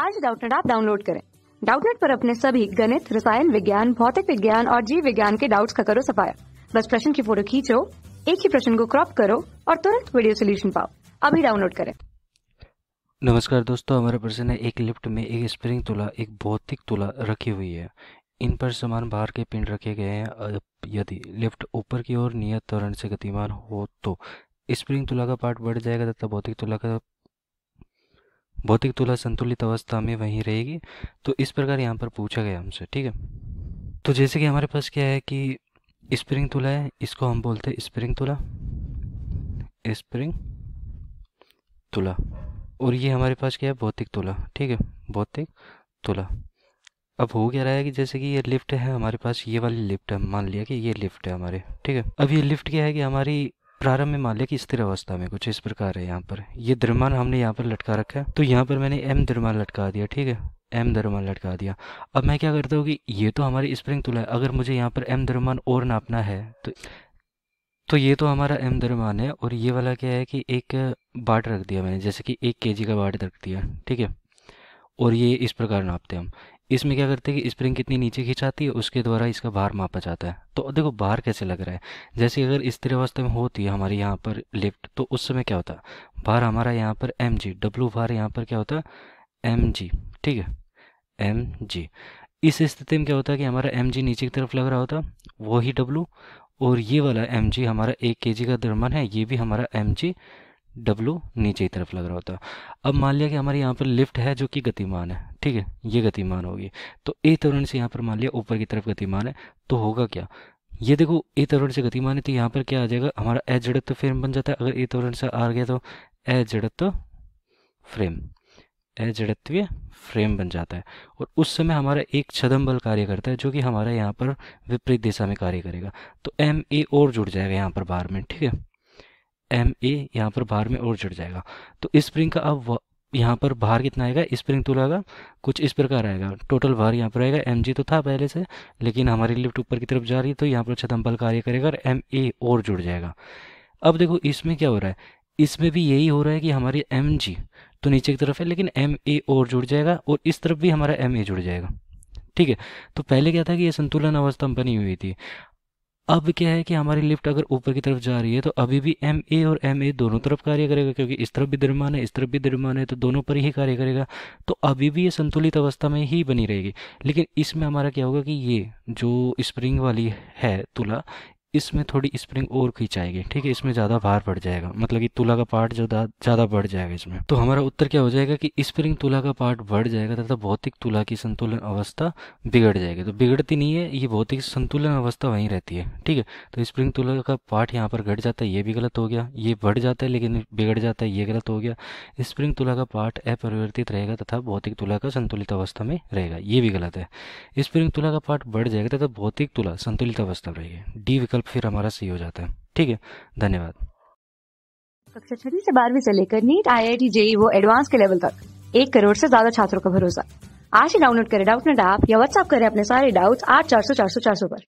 आज डाउटनेट आप डाउनलोड करें डाउटनेट पर अपने सभी गणित रसायन विज्ञान भौतिक विज्ञान और जीव विज्ञान के डाउट्स का करो सफाया बस प्रश्न की फोटो खींचो एक ही प्रश्न को क्रॉप करो और तुरंत वीडियो सोल्यूशन पाओ अभी डाउनलोड करें नमस्कार दोस्तों हमारा प्रश्न है एक लिफ्ट में एक स्प्रिंग तुला एक भौतिक तुला रखी हुई है इन पर समान भार के पिंड रखे गए हैं यदि लिफ्ट ऊपर की ओर नियत त्वरण से गतिमान हो तो स्प्रिंग तुला का पार्ट बढ़ जाएगा तथा भौतिक तुला का भौतिक तुला संतुलित अवस्था में वहीं रहेगी तो इस प्रकार यहाँ पर पूछा गया हमसे ठीक है तो जैसे कि हमारे पास क्या है कि स्प्रिंग तुला है इसको हम बोलते हैं स्प्रिंग तुला स्प्रिंग तुला और ये हमारे पास क्या है भौतिक तुला ठीक है भौतिक तुला अब हो क्या रहा है कि जैसे कि ये लिफ्ट है हमारे पास ये वाली लिफ्ट है मान लिया कि ये लिफ्ट है हमारे ठीक है अब ये लिफ्ट क्या है कि हमारी प्रारंभ में माल्य की स्थिर अवस्था में कुछ इस प्रकार है यहाँ पर ये द्रमान हमने यहाँ पर लटका रखा है तो यहाँ पर मैंने एम द्रमान लटका दिया ठीक है एम दरमान लटका दिया अब मैं क्या करता हूँ कि ये तो हमारी स्प्रिंग तुला है अगर मुझे यहाँ पर एम दरमान और नापना है तो तो ये तो हमारा एम दरमान है और ये वाला क्या है कि एक बाट रख दिया मैंने जैसे कि एक के का बाट रख दिया ठीक है और ये इस प्रकार नापते हम इसमें क्या करते हैं कि स्प्रिंग कितनी नीचे खिंचाती है उसके द्वारा इसका भार मापा जाता है तो देखो भार कैसे लग रहा है जैसे अगर स्त्री अवस्था में होती है हमारे यहाँ पर लिफ्ट तो उस समय क्या होता है भार हमारा यहाँ पर एम जी डब्लू भार यहाँ पर क्या होता है एम जी ठीक है एम जी इस स्थिति में क्या होता है कि हमारा एम जी नीचे की तरफ लग रहा होता वही डब्लू और ये वाला एम जी हमारा एक के जी का द्रव्यमान है ये भी हमारा एम जी डब्लू नीचे की तरफ लग रहा होता अब मान लिया कि हमारे यहाँ पर लिफ्ट है जो कि गतिमान है ठीक है ये गतिमान होगी तो ए तरण से यहाँ पर मान लिया ऊपर की तरफ गतिमान है तो होगा क्या ये देखो ए तरण से गतिमान है तो यहाँ पर क्या आ जाएगा हमारा ए जड़त्व फ्रेम बन जाता है अगर ए तरण से आ गया तो ए जड़त्व फ्रेम अजड़त्वीय फ्रेम बन जाता है और उस समय हमारा एक छदम बल कार्य करता है जो कि हमारा यहाँ पर विपरीत दिशा में कार्य करेगा तो एम ए और जुड़ जाएगा यहाँ पर बार में ठीक है एम ए यहाँ पर बाहर में और जुड़ जाएगा तो स्प्रिंग का अब यहाँ पर भार कितना आएगा स्प्रिंग तो लगा कुछ इस प्रकार आएगा टोटल भार यहाँ पर आएगा एम जी तो था पहले से लेकिन हमारी लिफ्ट ऊपर की तरफ जा रही है तो यहाँ पर छतम बल कार्य करेगा और एम ए और जुड़ जाएगा अब देखो इसमें क्या हो रहा है इसमें भी यही हो रहा है कि हमारी एम जी तो नीचे की तरफ है लेकिन एम ए और जुड़ जाएगा और इस तरफ भी हमारा एम ए जुड़ जाएगा ठीक है तो पहले क्या था कि ये संतुलन अवस्था बनी हुई थी अब क्या है कि हमारी लिफ्ट अगर ऊपर की तरफ जा रही है तो अभी भी एम ए और एम ए दोनों तरफ कार्य करेगा क्योंकि इस तरफ भी द्रव्यमान है इस तरफ भी द्रव्यमान है तो दोनों पर ही कार्य करेगा तो अभी भी ये संतुलित अवस्था में ही बनी रहेगी लेकिन इसमें हमारा क्या होगा कि ये जो स्प्रिंग वाली है तुला इसमें थोड़ी स्प्रिंग और खींचाएगी ठीक है इसमें ज़्यादा भार बढ़ जाएगा मतलब कि तुला का पार्ट जो ज़्यादा बढ़ जाएगा इसमें तो हमारा उत्तर क्या हो जाएगा कि स्प्रिंग तुला का पार्ट बढ़ जाएगा तथा भौतिक तुला की संतुलन अवस्था बिगड़ जाएगी तो बिगड़ती नहीं है ये भौतिक संतुलन अवस्था वहीं रहती है ठीक है तो स्प्रिंग तुला का पार्ट यहाँ पर घट जाता है ये भी गलत हो गया ये बढ़ जाता है लेकिन बिगड़ जाता है ये गलत हो गया स्प्रिंग तुला का पार्ट अपरिवर्तित रहेगा तथा भौतिक तुला का संतुलित अवस्था में रहेगा ये भी गलत है स्प्रिंग तुला का पार्ट बढ़ जाएगा तथा भौतिक तुला संतुलित अवस्था में रहेगी डी विकल्प फिर हमारा सही हो जाता है ठीक है धन्यवाद कक्षा छठी से बारहवीं से लेकर NEET I I T JEE वो एडवांस के लेवल तक एक करोड़ से ज्यादा छात्रों का भरोसा आज ही डाउनलोड करें डाउट नेट ऐप या व्हाट्सअप करें अपने सारे डाउट्स आठ चार सौ चार सौ चार सौ पर